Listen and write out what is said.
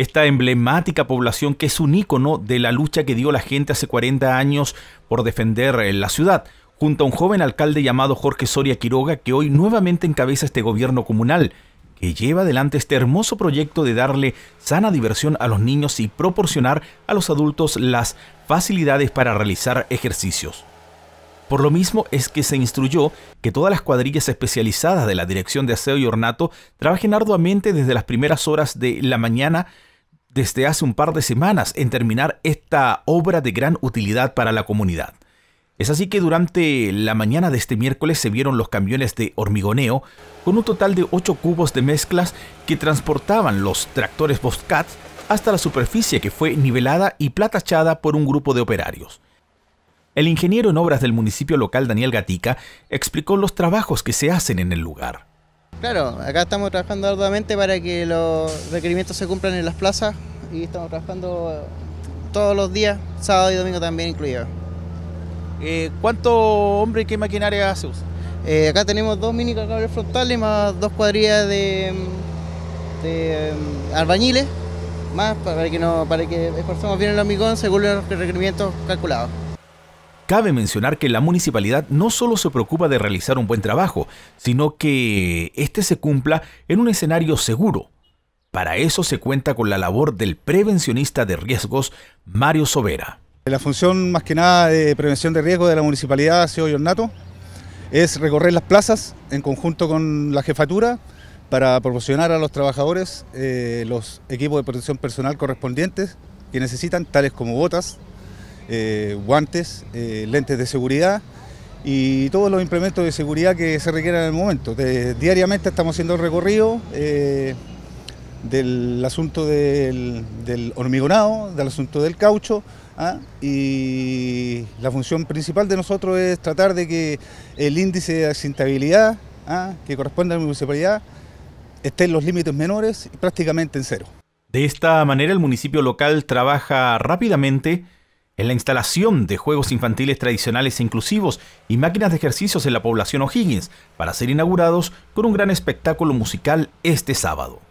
esta emblemática población que es un ícono de la lucha que dio la gente hace 40 años por defender eh, la ciudad, junto a un joven alcalde llamado Jorge Soria Quiroga que hoy nuevamente encabeza este gobierno comunal, que lleva adelante este hermoso proyecto de darle sana diversión a los niños y proporcionar a los adultos las facilidades para realizar ejercicios. Por lo mismo es que se instruyó que todas las cuadrillas especializadas de la Dirección de Aseo y Ornato trabajen arduamente desde las primeras horas de la mañana desde hace un par de semanas en terminar esta obra de gran utilidad para la comunidad. Es así que durante la mañana de este miércoles se vieron los camiones de hormigoneo con un total de 8 cubos de mezclas que transportaban los tractores Boscat hasta la superficie que fue nivelada y platachada por un grupo de operarios. El ingeniero en obras del municipio local Daniel Gatica explicó los trabajos que se hacen en el lugar. Claro, acá estamos trabajando arduamente para que los requerimientos se cumplan en las plazas y estamos trabajando eh, todos los días, sábado y domingo también incluido. Eh, ¿Cuánto hombre y qué maquinaria se usa? Eh, acá tenemos dos mini cargadores frontales más dos cuadrillas de, albañiles, más para que, no, para que bien el hormigón según los requerimientos calculados. Cabe mencionar que la municipalidad no solo se preocupa de realizar un buen trabajo, sino que este se cumpla en un escenario seguro. Para eso se cuenta con la labor del prevencionista de riesgos, Mario Sobera. La función más que nada de prevención de riesgos de la municipalidad, CEO Yornato, es recorrer las plazas en conjunto con la jefatura para proporcionar a los trabajadores eh, los equipos de protección personal correspondientes que necesitan, tales como botas, eh, guantes, eh, lentes de seguridad y todos los implementos de seguridad que se requieran en el momento. diariamente estamos haciendo el recorrido eh, del asunto del, hormigonado, del asunto del caucho, ¿ah? y la función principal de nosotros es tratar de que el índice de asintabilidad ¿ah? que corresponde a la municipalidad esté en los límites menores y prácticamente en cero. De esta manera el municipio local trabaja rápidamente en la instalación de juegos infantiles tradicionales e inclusivos y máquinas de ejercicios en la población O'Higgins, para ser inaugurados con un gran espectáculo musical este sábado.